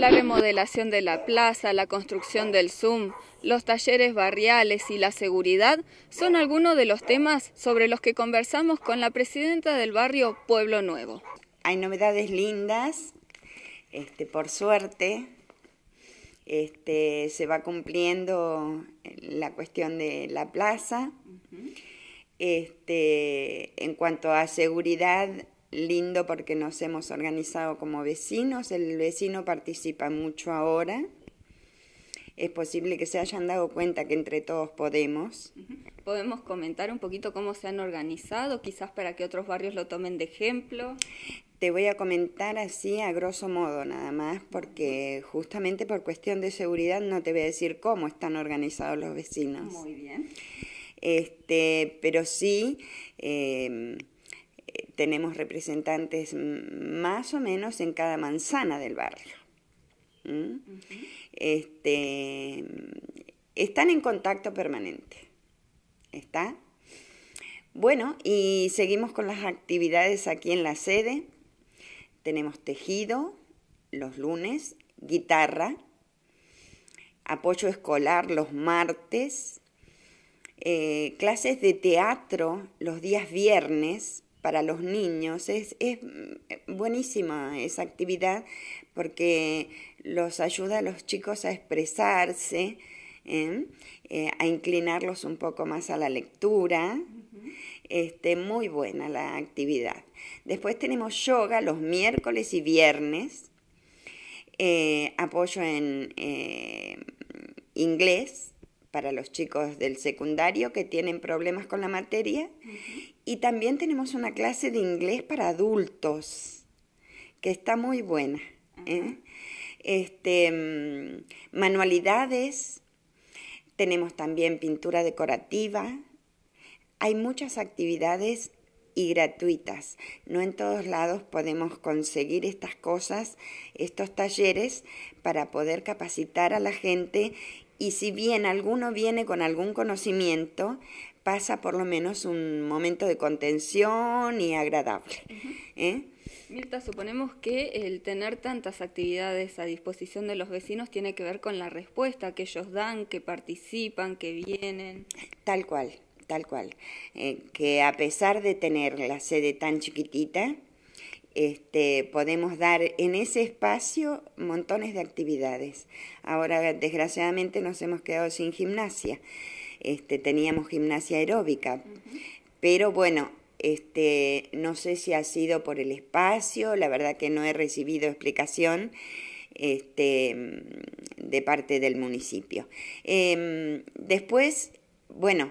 la remodelación de la plaza, la construcción del Zoom, los talleres barriales y la seguridad son algunos de los temas sobre los que conversamos con la presidenta del barrio Pueblo Nuevo. Hay novedades lindas, este, por suerte, este, se va cumpliendo la cuestión de la plaza. Este, en cuanto a seguridad, lindo porque nos hemos organizado como vecinos, el vecino participa mucho ahora, es posible que se hayan dado cuenta que entre todos podemos. Podemos comentar un poquito cómo se han organizado, quizás para que otros barrios lo tomen de ejemplo. Te voy a comentar así a grosso modo nada más, porque justamente por cuestión de seguridad no te voy a decir cómo están organizados los vecinos. Muy bien. Este, pero sí, em, tenemos representantes más o menos en cada manzana del barrio. Este, están en contacto permanente. ¿Está? Bueno, y seguimos con las actividades aquí en la sede. Tenemos tejido los lunes, guitarra, apoyo escolar los martes, eh, clases de teatro los días viernes, para los niños. Es, mm, buenísima esa actividad porque los ayuda a los chicos a expresarse, ¿eh? Eh, a inclinarlos un poco más a la lectura. Este, muy buena la actividad. Después tenemos yoga los miércoles y viernes. Eh, apoyo en inglés para los chicos del secundario que tienen problemas con la materia. Y también tenemos una clase de inglés para adultos, que está muy buena. ¿eh? Este, mm, manualidades, tenemos también pintura decorativa. Hay muchas actividades y gratuitas. No en todos lados podemos conseguir estas cosas, estos talleres, para poder capacitar a la gente y si bien alguno viene con algún conocimiento, pasa por lo menos un momento de contención y agradable. ¿Eh? Mirta, suponemos que el tener tantas actividades a disposición de los vecinos tiene que ver con la respuesta que ellos dan, que participan, que vienen. Tal cual, tal cual. Eh, que a pesar de tener la sede tan chiquitita, este, podemos dar en ese espacio montones de actividades. Ahora, desgraciadamente, nos hemos quedado sin gimnasia este, teníamos gimnasia aeróbica. Pero bueno, este, no sé si ha sido por el espacio, la verdad que no he recibido explicación este, de parte del municipio. Em, después, bueno,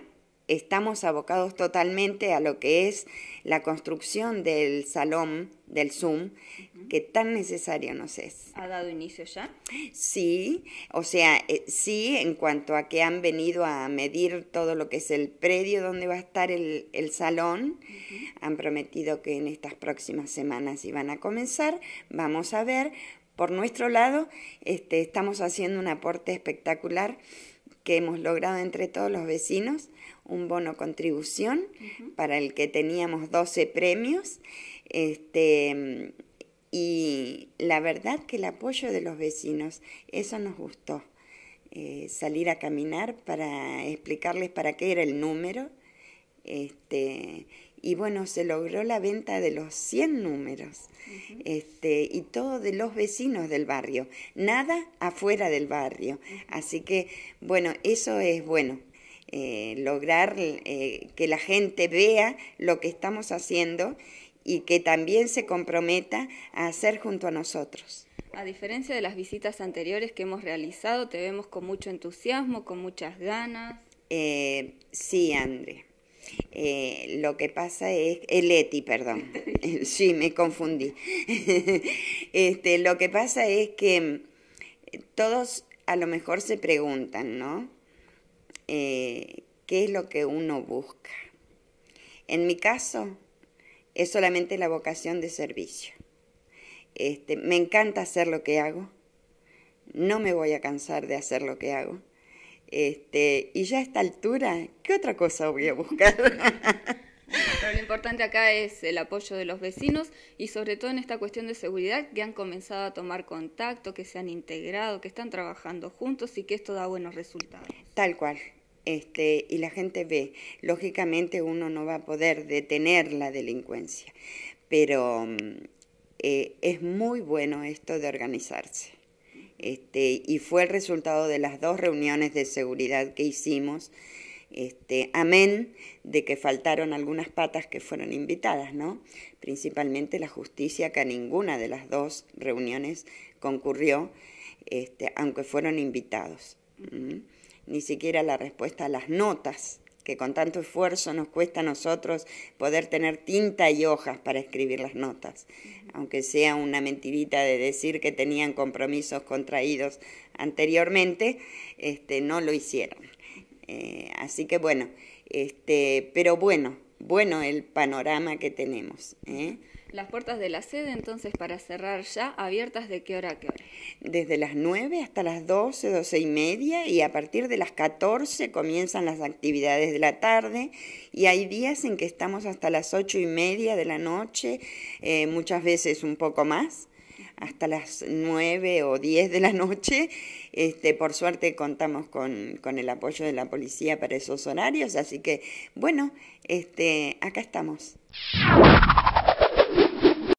estamos abocados totalmente a lo que es la construcción del salón, del Zoom, que tan necesario nos es. ¿Ha dado inicio ya? Sí, o sea, eh, sí en cuanto a que han venido a medir todo lo que es el predio donde va a estar el, salón, han prometido que en estas próximas semanas iban a comenzar, vamos a ver. Por nuestro lado, este, estamos haciendo un aporte espectacular que hemos logrado entre todos los vecinos, un bono contribución para el que teníamos 12 premios. Este, y la verdad que el apoyo de los vecinos, eso nos gustó. Eh, salir a caminar para explicarles para qué era el número. Este, y bueno, se logró la venta de los 100 números este, y todo de los vecinos del barrio, nada afuera del barrio. Así que, bueno, eso es bueno eh, lograr eh, que la gente vea lo que estamos haciendo y que también se comprometa a hacer junto a nosotros. A diferencia de las visitas anteriores que hemos realizado, te vemos con mucho entusiasmo, con muchas ganas. Eh, sí, André. Eh, lo que pasa es, el ETI, perdón, sí, me confundí. este, lo que pasa es que todos a lo mejor se preguntan, ¿no? Eh, qué es lo que uno busca. En mi caso, es solamente la vocación de servicio. Este, me encanta hacer lo que hago, no me voy a cansar de hacer lo que hago. Este, y ya a esta altura, ¿qué otra cosa voy a buscar? lo importante acá es el apoyo de los vecinos y sobre todo en esta cuestión de seguridad que han comenzado a tomar contacto, que se han integrado, que están trabajando juntos y que esto da buenos resultados. Tal cual, este, y la gente ve. Lógicamente uno no va a poder detener la delincuencia, pero mm, eh, es muy bueno esto de organizarse. Este, y fue el resultado de las dos reuniones de seguridad que hicimos, este, amén de que faltaron algunas patas que fueron invitadas, ¿no? Principalmente la justicia, que a ninguna de las dos reuniones concurrió, este, aunque fueron invitados ni siquiera la respuesta a las notas, que con tanto esfuerzo nos cuesta a nosotros poder tener tinta y hojas para escribir las notas, aunque sea una mentirita de decir que tenían compromisos contraídos anteriormente, este, no lo hicieron. Eh, así que bueno, este, pero bueno, bueno el panorama que tenemos. ¿eh? Las puertas de la sede, entonces, para cerrar ya, abiertas de qué hora a qué hora? Desde las 9 hasta las 12, 12 y media, y a partir de las 14 comienzan las actividades de la tarde, y hay días en que estamos hasta las 8 y media de la noche, eh, muchas veces un poco más, hasta las 9 o 10 de la noche. Este, por suerte contamos con, con, el apoyo de la policía para esos horarios, así que bueno, este, acá estamos.